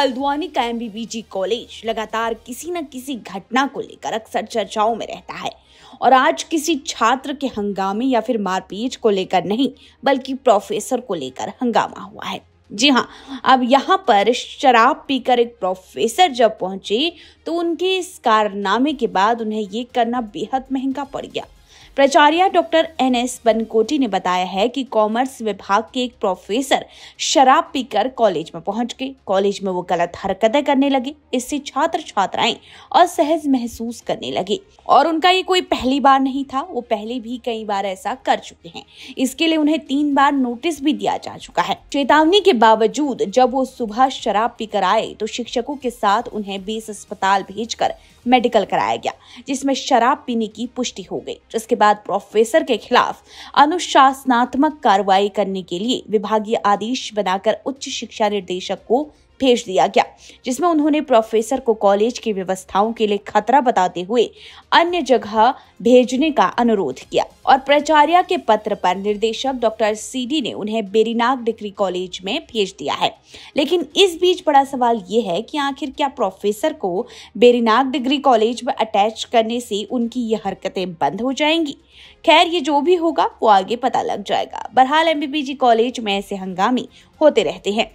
हल्द्वानी का एमबीबीजी कॉलेज लगातार किसी न किसी घटना को लेकर अक्सर चर्चाओं में रहता है और आज किसी छात्र के हंगामे या फिर मारपीट को लेकर नहीं बल्कि प्रोफेसर को लेकर हंगामा हुआ है जी हाँ अब यहाँ पर शराब पीकर एक प्रोफेसर जब पहुंचे तो उनके इस कारनामे के बाद उन्हें ये करना बेहद महंगा पड़ गया प्राचार्य डॉक्टर एन एस बनकोटी ने बताया है कि कॉमर्स विभाग के एक प्रोफेसर शराब पीकर कॉलेज में पहुंच गए कॉलेज में वो गलत हरकतें करने लगे इससे छात्र छात्राएं असहज महसूस करने लगे और उनका ये कोई पहली बार नहीं था वो पहले भी कई बार ऐसा कर चुके हैं इसके लिए उन्हें तीन बार नोटिस भी दिया जा चुका है चेतावनी के बावजूद जब वो सुबह शराब पीकर आए तो शिक्षकों के साथ उन्हें बेस अस्पताल भेज मेडिकल कराया गया जिसमें शराब पीने की पुष्टि हो गई जिसके बाद प्रोफेसर के खिलाफ अनुशासनात्मक कार्रवाई करने के लिए विभागीय आदेश बनाकर उच्च शिक्षा निर्देशक को भेज दिया गया जिसमें उन्होंने प्रोफेसर को कॉलेज की व्यवस्थाओं के लिए खतरा बताते हुए अन्य जगह भेजने का अनुरोध किया और प्राचार्य के पत्र पर निर्देशक डॉक्टर सीडी ने उन्हें बेरीनाग डिग्री कॉलेज में भेज दिया है लेकिन इस बीच बड़ा सवाल ये है कि आखिर क्या प्रोफेसर को बेरीनाग डिग्री कॉलेज में अटैच करने से उनकी ये हरकतें बंद हो जाएंगी खैर ये जो भी होगा वो आगे पता लग जाएगा बहरहाल एमबीपीजी कॉलेज में ऐसे हंगामे होते रहते हैं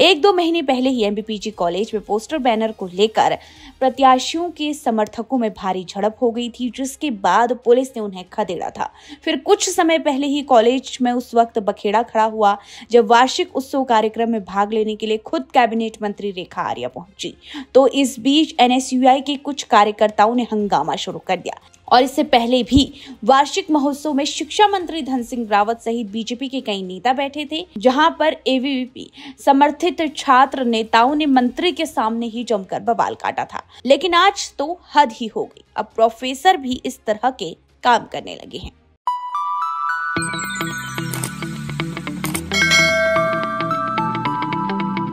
एक दो महीने पहले ही एम कॉलेज में पोस्टर बैनर को लेकर प्रत्याशियों के समर्थकों में भारी झड़प हो गई थी जिसके बाद पुलिस ने उन्हें खदेड़ा था फिर कुछ समय पहले ही कॉलेज में उस वक्त बखेड़ा खड़ा हुआ जब वार्षिक उत्सव कार्यक्रम में भाग लेने के लिए खुद कैबिनेट मंत्री रेखा आर्या पहुंची तो इस बीच एनएसयूआई के कुछ कार्यकर्ताओं ने हंगामा शुरू कर दिया और इससे पहले भी वार्षिक महोत्सव में शिक्षा मंत्री धन सिंह रावत सहित बीजेपी के कई नेता बैठे थे जहां पर एवीवीपी समर्थित छात्र नेताओं ने मंत्री के सामने ही जमकर बवाल काटा था लेकिन आज तो हद ही हो गई अब प्रोफेसर भी इस तरह के काम करने लगे हैं